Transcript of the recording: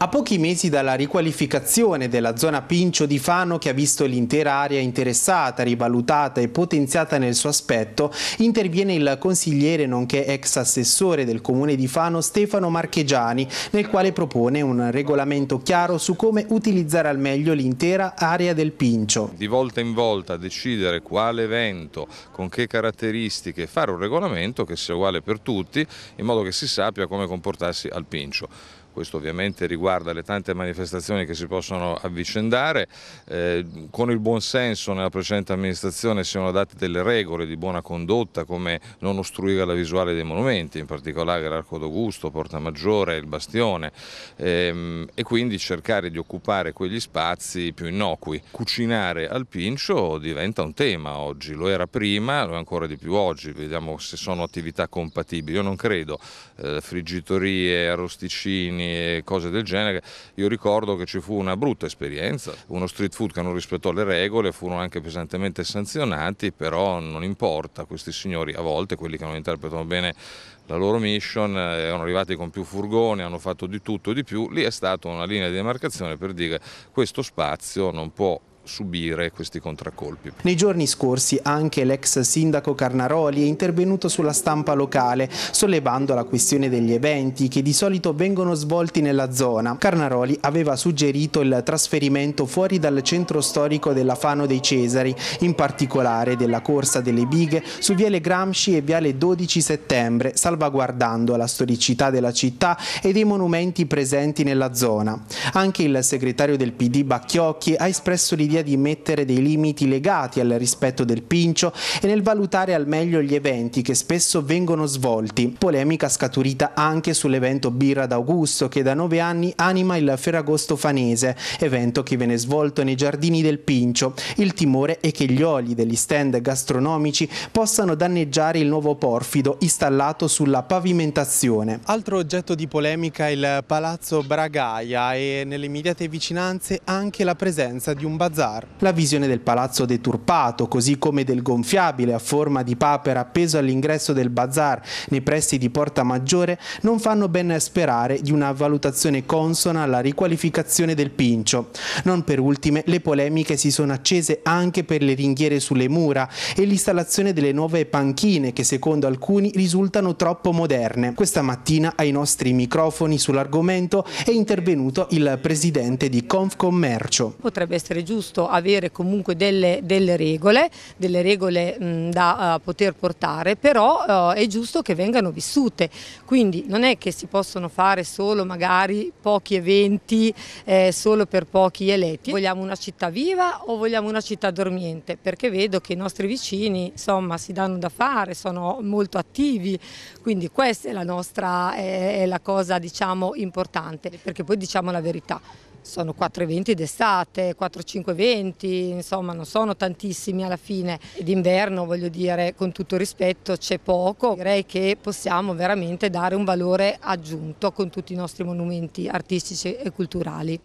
A pochi mesi dalla riqualificazione della zona Pincio di Fano che ha visto l'intera area interessata, rivalutata e potenziata nel suo aspetto, interviene il consigliere nonché ex assessore del comune di Fano Stefano Marchegiani nel quale propone un regolamento chiaro su come utilizzare al meglio l'intera area del Pincio. Di volta in volta decidere quale evento, con che caratteristiche, fare un regolamento che sia uguale per tutti in modo che si sappia come comportarsi al Pincio questo ovviamente riguarda le tante manifestazioni che si possono avvicendare, eh, con il buon senso nella precedente amministrazione si sono date delle regole di buona condotta come non ostruire la visuale dei monumenti, in particolare l'Arco d'Augusto, Porta Maggiore, il Bastione ehm, e quindi cercare di occupare quegli spazi più innocui. Cucinare al pincio diventa un tema oggi, lo era prima, lo è ancora di più oggi, vediamo se sono attività compatibili, io non credo, eh, friggitorie, arrosticini, e cose del genere. Io ricordo che ci fu una brutta esperienza, uno street food che non rispettò le regole, furono anche pesantemente sanzionati, però non importa, questi signori a volte, quelli che non interpretano bene la loro mission, eh, erano arrivati con più furgoni, hanno fatto di tutto e di più, lì è stata una linea di demarcazione per dire questo spazio non può subire questi contraccolpi. Nei giorni scorsi anche l'ex sindaco Carnaroli è intervenuto sulla stampa locale, sollevando la questione degli eventi che di solito vengono svolti nella zona. Carnaroli aveva suggerito il trasferimento fuori dal centro storico della Fano dei Cesari, in particolare della Corsa delle Bighe su Viale Gramsci e Viale 12 Settembre, salvaguardando la storicità della città e dei monumenti presenti nella zona. Anche il segretario del PD Bacchiocchi ha espresso l'idea via di mettere dei limiti legati al rispetto del pincio e nel valutare al meglio gli eventi che spesso vengono svolti. Polemica scaturita anche sull'evento Birra d'Augusto che da nove anni anima il Ferragosto Fanese, evento che viene svolto nei giardini del Pincio. Il timore è che gli oli degli stand gastronomici possano danneggiare il nuovo porfido installato sulla pavimentazione. Altro oggetto di polemica è il Palazzo Bragaia e nelle immediate vicinanze anche la presenza di un bazar Mozart. La visione del palazzo deturpato, così come del gonfiabile a forma di papera appeso all'ingresso del bazar nei pressi di Porta Maggiore, non fanno ben sperare di una valutazione consona alla riqualificazione del Pincio. Non per ultime, le polemiche si sono accese anche per le ringhiere sulle mura e l'installazione delle nuove panchine che secondo alcuni risultano troppo moderne. Questa mattina ai nostri microfoni sull'argomento è intervenuto il presidente di Confcommercio. Potrebbe essere giusto giusto avere comunque delle, delle regole, delle regole mh, da uh, poter portare, però uh, è giusto che vengano vissute, quindi non è che si possono fare solo magari pochi eventi eh, solo per pochi eletti. Vogliamo una città viva o vogliamo una città dormiente? Perché vedo che i nostri vicini insomma si danno da fare, sono molto attivi, quindi questa è la nostra, è, è la cosa diciamo importante, perché poi diciamo la verità sono 4 eventi d'estate, 4-5 4,5,20, insomma non sono tantissimi alla fine. D'inverno, voglio dire, con tutto rispetto, c'è poco. Direi che possiamo veramente dare un valore aggiunto con tutti i nostri monumenti artistici e culturali.